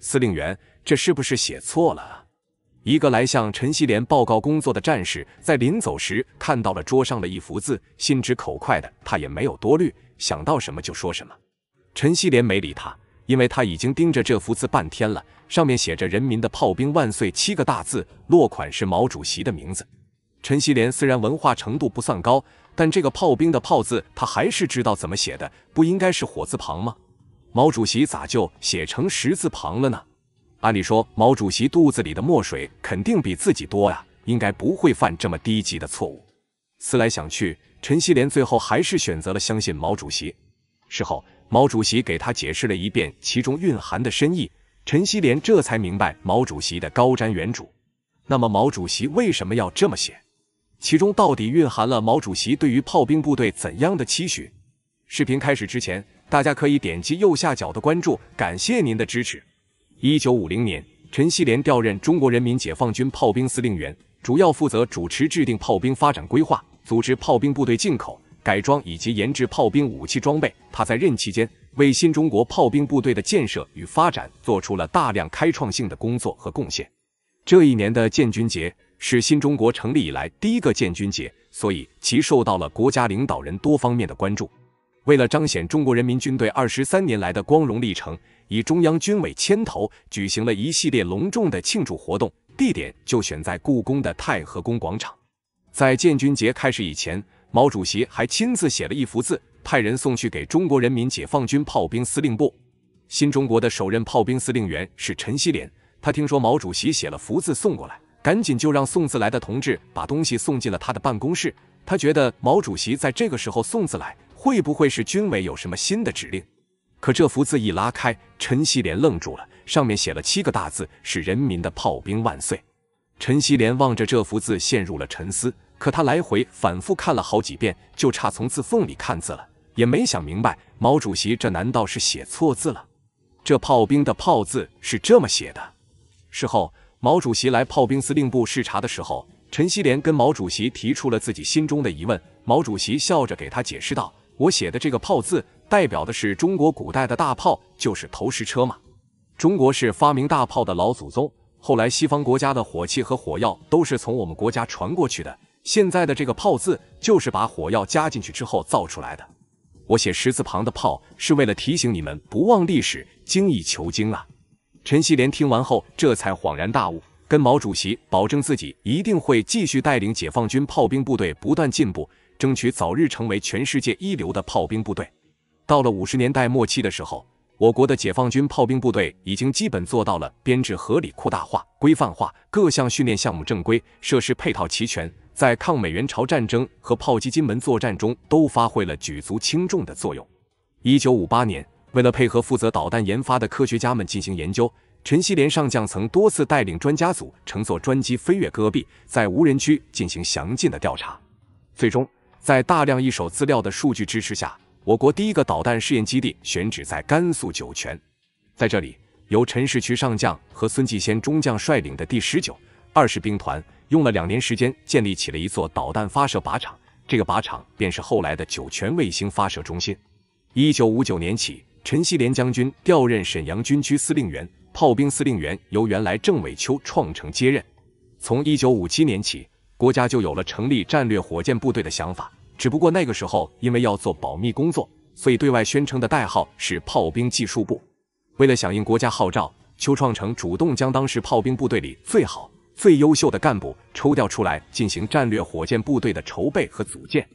司令员，这是不是写错了一个来向陈锡联报告工作的战士，在临走时看到了桌上的一幅字，心直口快的他也没有多虑，想到什么就说什么。陈锡联没理他，因为他已经盯着这幅字半天了，上面写着“人民的炮兵万岁”七个大字，落款是毛主席的名字。陈锡联虽然文化程度不算高，但这个炮兵的炮字他还是知道怎么写的，不应该是火字旁吗？毛主席咋就写成十字旁了呢？按理说，毛主席肚子里的墨水肯定比自己多呀，应该不会犯这么低级的错误。思来想去，陈锡联最后还是选择了相信毛主席。事后，毛主席给他解释了一遍其中蕴含的深意，陈锡联这才明白毛主席的高瞻远瞩。那么，毛主席为什么要这么写？其中到底蕴含了毛主席对于炮兵部队怎样的期许？视频开始之前。大家可以点击右下角的关注，感谢您的支持。一九五零年，陈锡联调任中国人民解放军炮兵司令员，主要负责主持制定炮兵发展规划，组织炮兵部队进口、改装以及研制炮兵武器装备。他在任期间，为新中国炮兵部队的建设与发展做出了大量开创性的工作和贡献。这一年的建军节是新中国成立以来第一个建军节，所以其受到了国家领导人多方面的关注。为了彰显中国人民军队二十三年来的光荣历程，以中央军委牵头举行了一系列隆重的庆祝活动，地点就选在故宫的太和宫广场。在建军节开始以前，毛主席还亲自写了一幅字，派人送去给中国人民解放军炮兵司令部。新中国的首任炮兵司令员是陈锡联，他听说毛主席写了福字送过来，赶紧就让送字来的同志把东西送进了他的办公室。他觉得毛主席在这个时候送字来。会不会是军委有什么新的指令？可这幅字一拉开，陈锡联愣住了，上面写了七个大字，是“人民的炮兵万岁”。陈锡联望着这幅字陷入了沉思，可他来回反复看了好几遍，就差从字缝里看字了，也没想明白，毛主席这难道是写错字了？这炮兵的炮字是这么写的。事后，毛主席来炮兵司令部视察的时候，陈锡联跟毛主席提出了自己心中的疑问，毛主席笑着给他解释道。我写的这个“炮”字，代表的是中国古代的大炮，就是投石车嘛。中国是发明大炮的老祖宗，后来西方国家的火器和火药都是从我们国家传过去的。现在的这个“炮”字，就是把火药加进去之后造出来的。我写十字旁的“炮”，是为了提醒你们不忘历史，精益求精啊！陈锡联听完后，这才恍然大悟，跟毛主席保证自己一定会继续带领解放军炮兵部队不断进步。争取早日成为全世界一流的炮兵部队。到了五十年代末期的时候，我国的解放军炮兵部队已经基本做到了编制合理、扩大化、规范化，各项训练项目正规，设施配套齐全，在抗美援朝战争和炮击金门作战中都发挥了举足轻重的作用。一九五八年，为了配合负责导弹研发的科学家们进行研究，陈锡联上将曾多次带领专家组乘坐专机飞越戈壁，在无人区进行详尽的调查，最终。在大量一手资料的数据支持下，我国第一个导弹试验基地选址在甘肃酒泉。在这里，由陈士渠上将和孙继先中将率领的第十九、二十兵团，用了两年时间建立起了一座导弹发射靶场。这个靶场便是后来的酒泉卫星发射中心。一九五九年起，陈锡联将军调任沈阳军区司令员、炮兵司令员，由原来郑伟秋创成接任。从一九五七年起，国家就有了成立战略火箭部队的想法。只不过那个时候，因为要做保密工作，所以对外宣称的代号是炮兵技术部。为了响应国家号召，邱创成主动将当时炮兵部队里最好、最优秀的干部抽调出来，进行战略火箭部队的筹备和组建。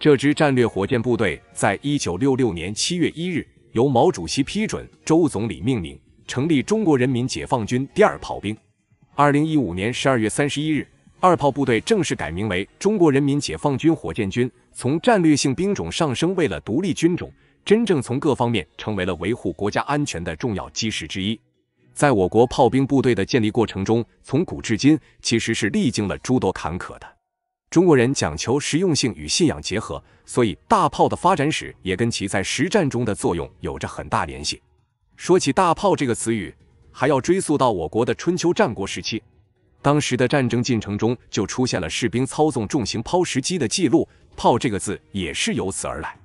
这支战略火箭部队，在一九六六年七月一日，由毛主席批准、周总理命名，成立中国人民解放军第二炮兵。二零一五年十二月三十一日。二炮部队正式改名为中国人民解放军火箭军，从战略性兵种上升为了独立军种，真正从各方面成为了维护国家安全的重要基石之一。在我国炮兵部队的建立过程中，从古至今其实是历经了诸多坎坷的。中国人讲求实用性与信仰结合，所以大炮的发展史也跟其在实战中的作用有着很大联系。说起大炮这个词语，还要追溯到我国的春秋战国时期。当时的战争进程中就出现了士兵操纵重型抛石机的记录，“炮”这个字也是由此而来。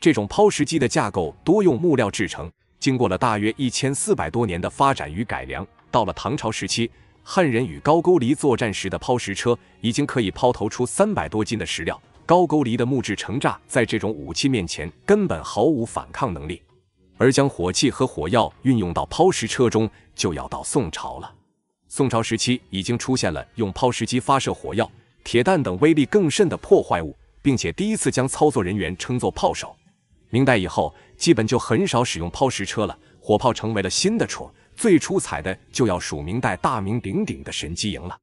这种抛石机的架构多用木料制成，经过了大约一千四百多年的发展与改良。到了唐朝时期，汉人与高句丽作战时的抛石车已经可以抛投出三百多斤的石料，高句丽的木质城栅在这种武器面前根本毫无反抗能力。而将火器和火药运用到抛石车中，就要到宋朝了。宋朝时期已经出现了用抛石机发射火药、铁弹等威力更甚的破坏物，并且第一次将操作人员称作炮手。明代以后，基本就很少使用抛石车了，火炮成为了新的宠。最出彩的就要数明代大名鼎鼎的神机营了。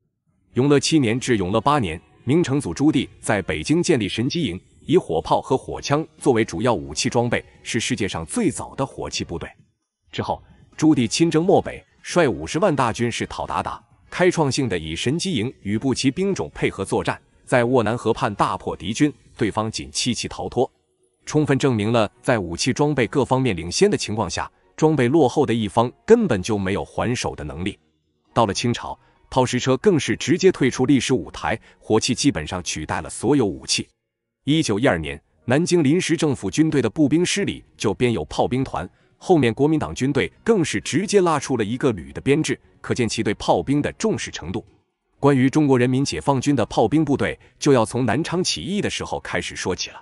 永乐七年至永乐八年，明成祖朱棣在北京建立神机营，以火炮和火枪作为主要武器装备，是世界上最早的火器部队。之后，朱棣亲征漠北。率五十万大军是讨鞑靼，开创性的以神机营与步骑兵种配合作战，在沃南河畔大破敌军，对方仅七骑逃脱，充分证明了在武器装备各方面领先的情况下，装备落后的一方根本就没有还手的能力。到了清朝，炮石车更是直接退出历史舞台，火器基本上取代了所有武器。一九一二年，南京临时政府军队的步兵师里就编有炮兵团。后面国民党军队更是直接拉出了一个旅的编制，可见其对炮兵的重视程度。关于中国人民解放军的炮兵部队，就要从南昌起义的时候开始说起了。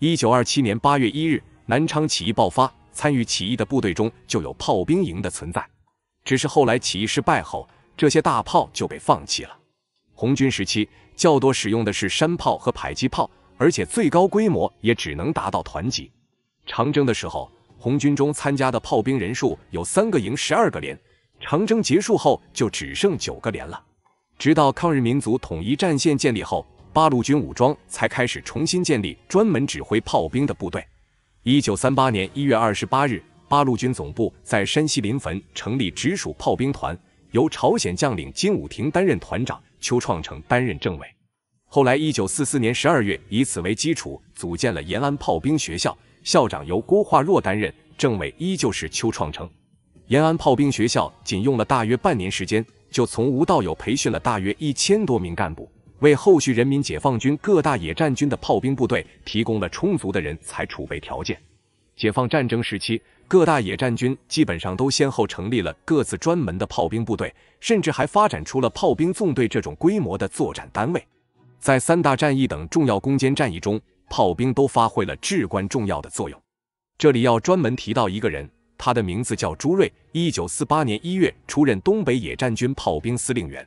一九二七年八月一日，南昌起义爆发，参与起义的部队中就有炮兵营的存在。只是后来起义失败后，这些大炮就被放弃了。红军时期，较多使用的是山炮和迫击炮，而且最高规模也只能达到团级。长征的时候。红军中参加的炮兵人数有三个营、十二个连，长征结束后就只剩九个连了。直到抗日民族统一战线建立后，八路军武装才开始重新建立专门指挥炮兵的部队。一九三八年一月二十八日，八路军总部在山西临汾成立直属炮兵团，由朝鲜将领金武廷担任团长，邱创成担任政委。后来，一九四四年十二月，以此为基础组建了延安炮兵学校。校长由郭化若担任，政委依旧是邱创成。延安炮兵学校仅用了大约半年时间，就从无到有培训了大约一千多名干部，为后续人民解放军各大野战军的炮兵部队提供了充足的人才储备条件。解放战争时期，各大野战军基本上都先后成立了各自专门的炮兵部队，甚至还发展出了炮兵纵队这种规模的作战单位。在三大战役等重要攻坚战役中，炮兵都发挥了至关重要的作用。这里要专门提到一个人，他的名字叫朱瑞。一九四八年一月，出任东北野战军炮兵司令员。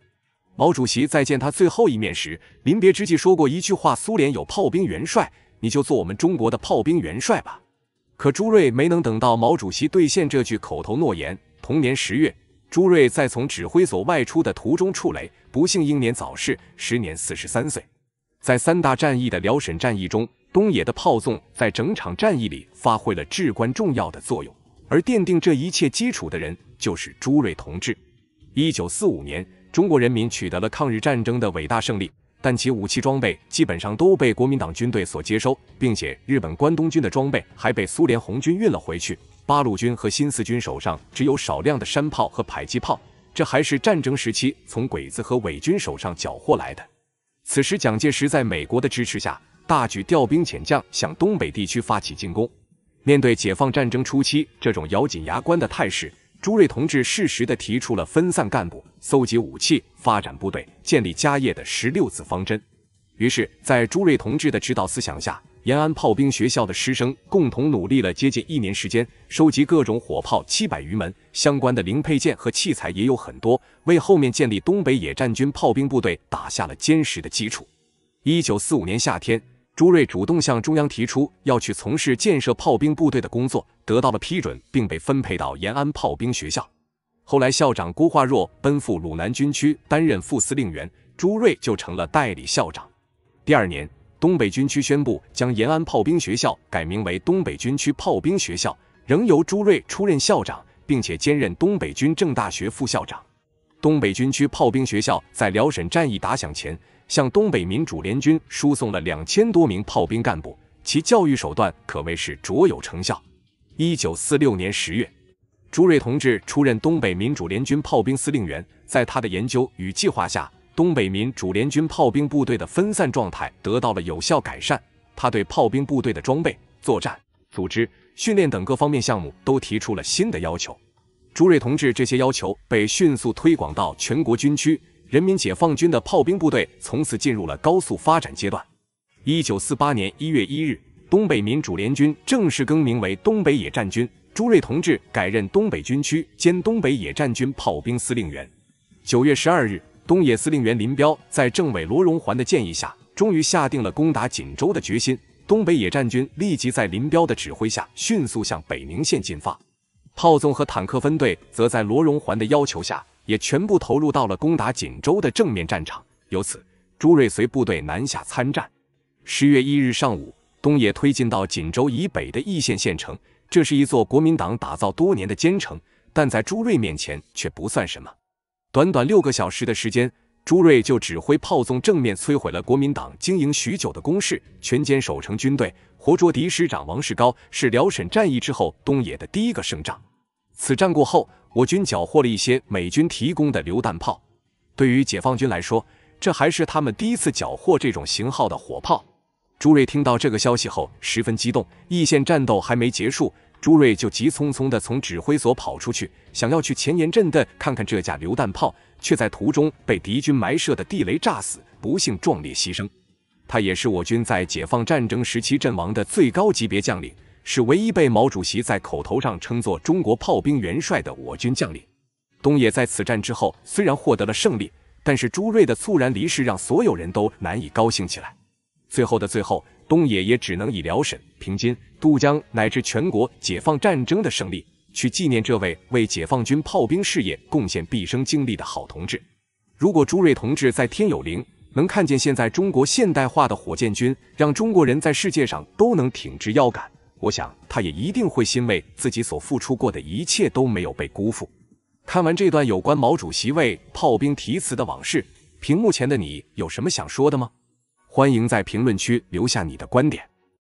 毛主席在见他最后一面时，临别之际说过一句话：“苏联有炮兵元帅，你就做我们中国的炮兵元帅吧。”可朱瑞没能等到毛主席兑现这句口头诺言。同年十月，朱瑞在从指挥所外出的途中触雷，不幸英年早逝，时年四十三岁。在三大战役的辽沈战役中，东野的炮纵在整场战役里发挥了至关重要的作用，而奠定这一切基础的人就是朱瑞同志。一九四五年，中国人民取得了抗日战争的伟大胜利，但其武器装备基本上都被国民党军队所接收，并且日本关东军的装备还被苏联红军运了回去。八路军和新四军手上只有少量的山炮和迫击炮，这还是战争时期从鬼子和伪军手上缴获来的。此时，蒋介石在美国的支持下，大举调兵遣将，向东北地区发起进攻。面对解放战争初期这种咬紧牙关的态势，朱瑞同志适时地提出了分散干部、搜集武器、发展部队、建立家业的十六字方针。于是，在朱瑞同志的指导思想下，延安炮兵学校的师生共同努力了接近一年时间，收集各种火炮七百余门，相关的零配件和器材也有很多，为后面建立东北野战军炮兵部队打下了坚实的基础。一九四五年夏天，朱瑞主动向中央提出要去从事建设炮兵部队的工作，得到了批准，并被分配到延安炮兵学校。后来，校长郭化若奔赴鲁南军区担任副司令员，朱瑞就成了代理校长。第二年。东北军区宣布将延安炮兵学校改名为东北军区炮兵学校，仍由朱瑞出任校长，并且兼任东北军政大学副校长。东北军区炮兵学校在辽沈战役打响前，向东北民主联军输送了两千多名炮兵干部，其教育手段可谓是卓有成效。一九四六年十月，朱瑞同志出任东北民主联军炮兵司令员，在他的研究与计划下。东北民主联军炮兵部队的分散状态得到了有效改善，他对炮兵部队的装备、作战、组织、训练等各方面项目都提出了新的要求。朱瑞同志这些要求被迅速推广到全国军区，人民解放军的炮兵部队从此进入了高速发展阶段。一九四八年一月一日，东北民主联军正式更名为东北野战军，朱瑞同志改任东北军区兼东北野战军炮兵司令员。九月十二日。东野司令员林彪在政委罗荣桓的建议下，终于下定了攻打锦州的决心。东北野战军立即在林彪的指挥下，迅速向北宁县进发。炮纵和坦克分队则在罗荣桓的要求下，也全部投入到了攻打锦州的正面战场。由此，朱瑞随部队南下参战。十月一日上午，东野推进到锦州以北的义县县城，这是一座国民党打造多年的坚城，但在朱瑞面前却不算什么。短短六个小时的时间，朱瑞就指挥炮纵正面摧毁了国民党经营许久的攻势，全歼守城军队，活捉敌师长王世高，是辽沈战役之后东野的第一个胜仗。此战过后，我军缴获了一些美军提供的榴弹炮，对于解放军来说，这还是他们第一次缴获这种型号的火炮。朱瑞听到这个消息后十分激动，一线战斗还没结束。朱瑞就急匆匆地从指挥所跑出去，想要去前沿阵地看看这架榴弹炮，却在途中被敌军埋设的地雷炸死，不幸壮烈牺牲。他也是我军在解放战争时期阵亡的最高级别将领，是唯一被毛主席在口头上称作“中国炮兵元帅”的我军将领。东野在此战之后虽然获得了胜利，但是朱瑞的猝然离世让所有人都难以高兴起来。最后的最后。东野也只能以辽沈、平津、渡江乃至全国解放战争的胜利，去纪念这位为解放军炮兵事业贡献毕生精力的好同志。如果朱瑞同志在天有灵，能看见现在中国现代化的火箭军，让中国人在世界上都能挺直腰杆，我想他也一定会欣慰自己所付出过的一切都没有被辜负。看完这段有关毛主席为炮兵题词的往事，屏幕前的你有什么想说的吗？欢迎在评论区留下你的观点。